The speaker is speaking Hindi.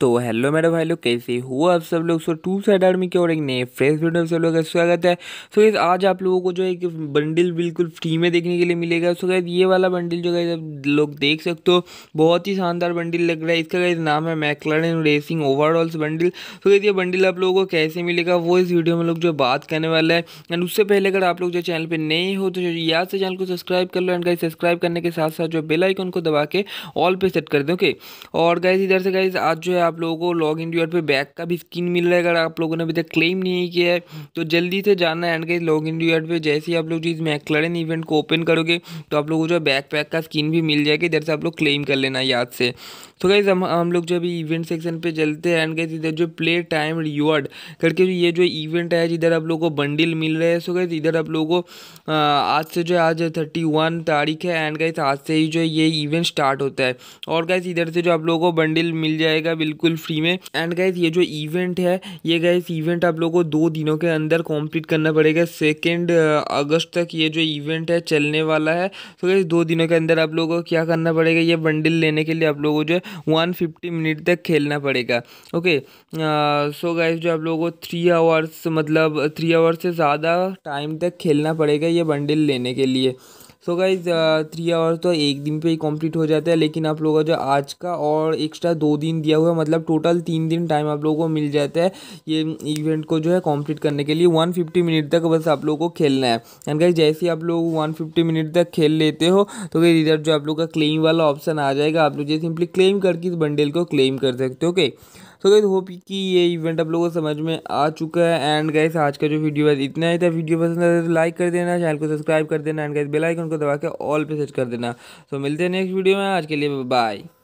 तो हेलो मेरे भाई लोग कैसे हो आप सब लोग सो टू साइड आर्मी के और एक नए फ्रेश वीडियो में सब लोग का स्वागत है सो गैस आज आप लोगों को जो एक बंडल बिल्कुल फ्री में देखने के लिए मिलेगा सो गैस ये वाला बंडल जो गैस आप लोग देख सकते हो बहुत ही शानदार बंडल लग रहा है इसका गैस नाम है McLaren racing overalls bundle so guys ये बंडल आप लोगों को कैसे मिलेगा वो इस वीडियो में लोग जो बात करने वाला है एंड उससे पहले अगर आप लोग जो चैनल पर नए हो तो याद से चैनल को सब्सक्राइब कर लो एंड गाइज सब्सक्राइब करने के साथ साथ जो बेलाइकन को दबा के ऑल पे सेट कर दो ओके और गैस इधर से गैस आज जो है आप लोगों को log in reward payback का भी स्किन मिल रहा है अगर आप लोगों ने अभी तक क्लेम नहीं किया है तो जल्दी से जाना है एंड गई लॉग इन रिवॉर्ड पे जैसे ही आप लोग जिस मैकलरन इवेंट को ओपन करोगे तो आप लोगों को जो है बैक पैक का स्किन भी मिल जाएगा इधर से आप लोग क्लेम कर लेना याद से तो गाइज हम हम लोग जो अभी इवेंट सेक्शन पे चलते हैं एंड गाइज इधर जो प्ले टाइम रिवॉर्ड करके ये जो इवेंट है जिधर आप लोगों को बंडल मिल रहा है सो गाइज इधर आप लोगों को आज से जो है आज थर्टी वन तारीख है एंड गाइज आज से ही जो ये इवेंट स्टार्ट होता है और गाइज इधर से जो आप लोगों को बंडल मिल जाएगा बिल्कुल बिल्कुल फ्री में एंड गाइज ये जो इवेंट है ये गाइज इवेंट आप लोगों को दो दिनों के अंदर कंप्लीट करना पड़ेगा सेकेंड अगस्त तक ये जो इवेंट है चलने वाला है तो गाइज दो दिनों के अंदर आप लोगों को क्या करना पड़ेगा ये बंडल लेने के लिए आप लोगों को जो है वन फिफ्टी मिनट तक खेलना पड़ेगा ओके सो गाइज जो आप लोगों को थ्री आवर्स मतलब थ्री आवर्स से ज़्यादा टाइम तक खेलना पड़ेगा ये बंडल लेने के लिए सो गाइज थ्री आवर्स तो एक दिन पे ही कंप्लीट हो जाता है लेकिन आप लोगों का जो आज का और एक्स्ट्रा दो दिन दिया हुआ है मतलब टोटल तीन दिन टाइम आप लोगों को मिल जाता है ये इवेंट को जो है कंप्लीट करने के लिए वन फिफ्टी मिनट तक बस आप लोगों को खेलना है एंड गाइज जैसे आप लोग वन फिफ्टी मिनट तक खेल लेते हो तो गई इधर जो आप लोग का क्लेम वाला ऑप्शन आ जाएगा आप लोग जैसे सिंपली क्लेम करके इस बंडेल को क्लेम कर सकते हो ओके okay? सो गई होप कि ये इवेंट आप लोगों को समझ में आ चुका है एंड गैस आज का जो वीडियो है इतना ही था वीडियो पसंद आया तो लाइक कर देना चैनल को सब्सक्राइब कर देना एंड गैस बेलाइकन को दबा के ऑल पे सेट कर देना सो मिलते हैं नेक्स्ट वीडियो में आज के लिए बाय